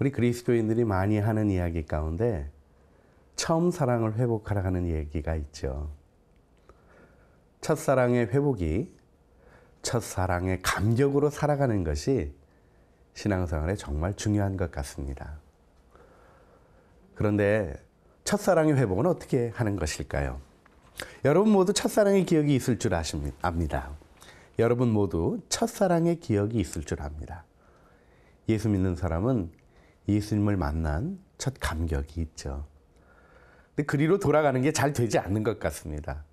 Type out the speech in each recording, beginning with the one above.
우리 그리스도인들이 많이 하는 이야기 가운데 처음 사랑을 회복하라는 얘기가 있죠. 첫사랑의 회복이 첫사랑의 감격으로 살아가는 것이 신앙생활에 정말 중요한 것 같습니다. 그런데 첫사랑의 회복은 어떻게 하는 것일까요? 여러분 모두 첫사랑의 기억이 있을 줄아십니다 여러분 모두 첫사랑의 기억이 있을 줄 압니다. 예수 믿는 사람은 예수님을 만난 첫 감격이 있죠. 근데 그리로 돌아가는 게 잘 되지 않는 것 같습니다.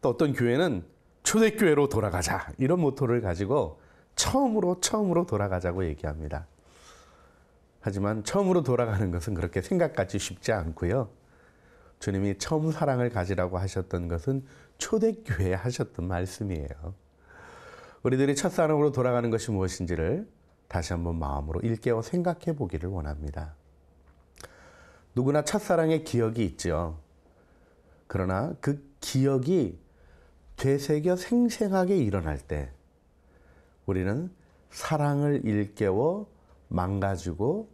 또 어떤 교회는 초대교회로 돌아가자 이런 모토를 가지고 처음으로 처음으로 돌아가자고 얘기합니다. 하지만 처음으로 돌아가는 것은 그렇게 생각같이 쉽지 않고요. 주님이 처음 사랑을 가지라고 하셨던 것은 초대교회에 하셨던 말씀이에요. 우리들이 첫사랑으로 돌아가는 것이 무엇인지를 다시 한번 마음으로 일깨워 생각해 보기를 원합니다. 누구나 첫사랑의 기억이 있죠. 그러나 그 기억이 되새겨 생생하게 일어날 때 우리는 사랑을 일깨워 망가지고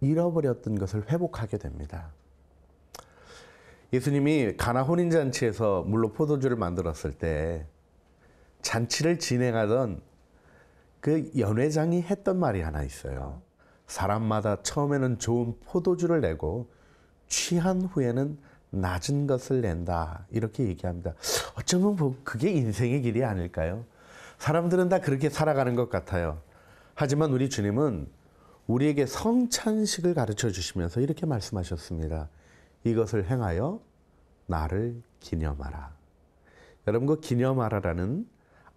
잃어버렸던 것을 회복하게 됩니다. 예수님이 가나 혼인잔치에서 물로 포도주를 만들었을 때 잔치를 진행하던 그 연회장이 했던 말이 하나 있어요. 사람마다 처음에는 좋은 포도주를 내고 취한 후에는 낮은 것을 낸다. 이렇게 얘기합니다. 어쩌면 뭐 그게 인생의 길이 아닐까요? 사람들은 다 그렇게 살아가는 것 같아요. 하지만 우리 주님은 우리에게 성찬식을 가르쳐 주시면서 이렇게 말씀하셨습니다. 이것을 행하여 나를 기념하라. 여러분, 그 기념하라라는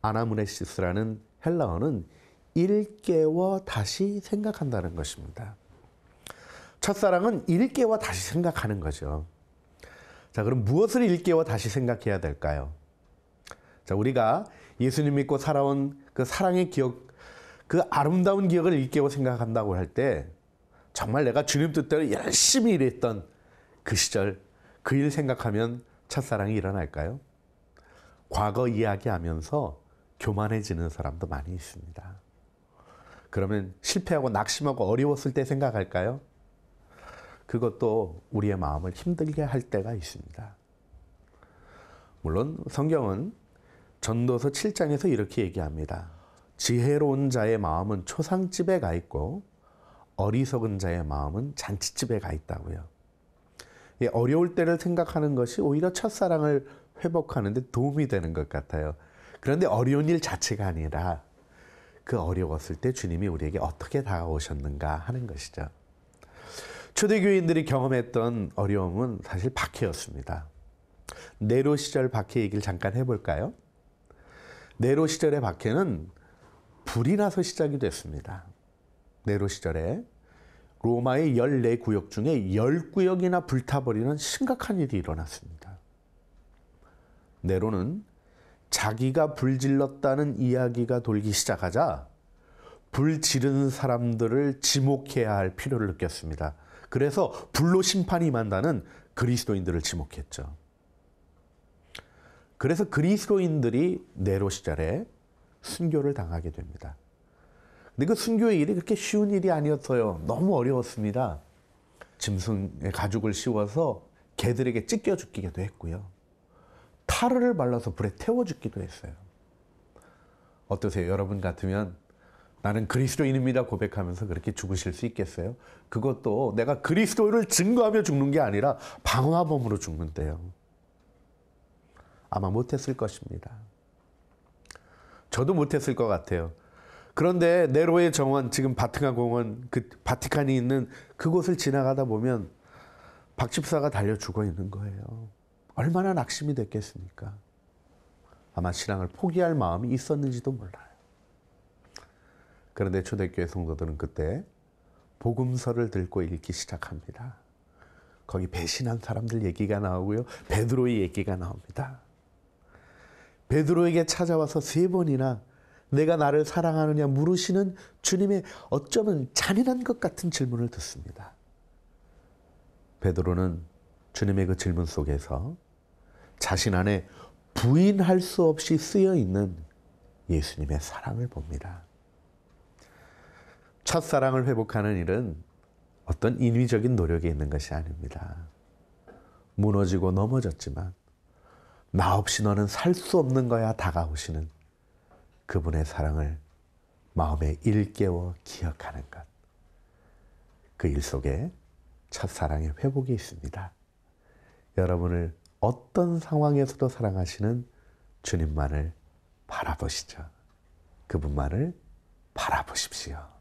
아나무네시스라는 헬라어는 일깨워 다시 생각한다는 것입니다. 첫사랑은 일깨워 다시 생각하는 거죠. 자, 그럼 무엇을 일깨워 다시 생각해야 될까요? 자, 우리가 예수님 믿고 살아온 그 사랑의 기억, 그 아름다운 기억을 일깨워 생각한다고 할 때, 정말 내가 주님 뜻대로 열심히 일했던 그 시절, 그 일 생각하면 첫사랑이 일어날까요? 과거 이야기하면서 교만해지는 사람도 많이 있습니다. 그러면 실패하고 낙심하고 어려웠을 때 생각할까요? 그것도 우리의 마음을 힘들게 할 때가 있습니다. 물론 성경은 전도서 7장에서 이렇게 얘기합니다. 지혜로운 자의 마음은 초상집에 가 있고 어리석은 자의 마음은 잔치집에 가 있다고요. 어려울 때를 생각하는 것이 오히려 첫사랑을 회복하는데 도움이 되는 것 같아요. 그런데 어려운 일 자체가 아니라 그 어려웠을 때 주님이 우리에게 어떻게 다가오셨는가 하는 것이죠. 초대교인들이 경험했던 어려움은 사실 박해였습니다. 네로 시절 박해 얘기를 잠깐 해볼까요? 네로 시절의 박해는 불이 나서 시작이 됐습니다. 네로 시절에 로마의 14구역 중에 10구역이나 불타버리는 심각한 일이 일어났습니다. 네로는 자기가 불질렀다는 이야기가 돌기 시작하자 불 지른 사람들을 지목해야 할 필요를 느꼈습니다. 그래서 불로 심판이 만다는 그리스도인들을 지목했죠. 그래서 그리스도인들이 네로 시절에 순교를 당하게 됩니다. 근데 그 순교의 일이 그렇게 쉬운 일이 아니었어요. 너무 어려웠습니다. 짐승의 가죽을 씌워서 개들에게 찢겨 죽기도 했고요. 타르를 발라서 불에 태워 죽기도 했어요. 어떠세요? 여러분 같으면 나는 그리스도인입니다 고백하면서 그렇게 죽으실 수 있겠어요? 그것도 내가 그리스도를 증거하며 죽는 게 아니라 방화범으로 죽는데요. 아마 못했을 것입니다. 저도 못했을 것 같아요. 그런데 네로의 정원, 지금 바티칸 공원, 그 바티칸이 있는 그곳을 지나가다 보면 박 집사가 달려 죽어 있는 거예요. 얼마나 낙심이 됐겠습니까? 아마 신앙을 포기할 마음이 있었는지도 몰라요. 그런데 초대교회 성도들은 그때 복음서를 들고 읽기 시작합니다. 거기 배신한 사람들 얘기가 나오고요. 베드로의 얘기가 나옵니다. 베드로에게 찾아와서 세 번이나 내가 나를 사랑하느냐 물으시는 주님의 어쩌면 잔인한 것 같은 질문을 듣습니다. 베드로는 주님의 그 질문 속에서 자신 안에 부인할 수 없이 쓰여 있는 예수님의 사랑을 봅니다. 첫사랑을 회복하는 일은 어떤 인위적인 노력이 있는 것이 아닙니다. 무너지고 넘어졌지만 나 없이 너는 살 수 없는 거야 다가오시는 그분의 사랑을 마음에 일깨워 기억하는 것. 그 일 속에 첫사랑의 회복이 있습니다. 여러분을 어떤 상황에서도 사랑하시는 주님만을 바라보시죠. 그분만을 바라보십시오.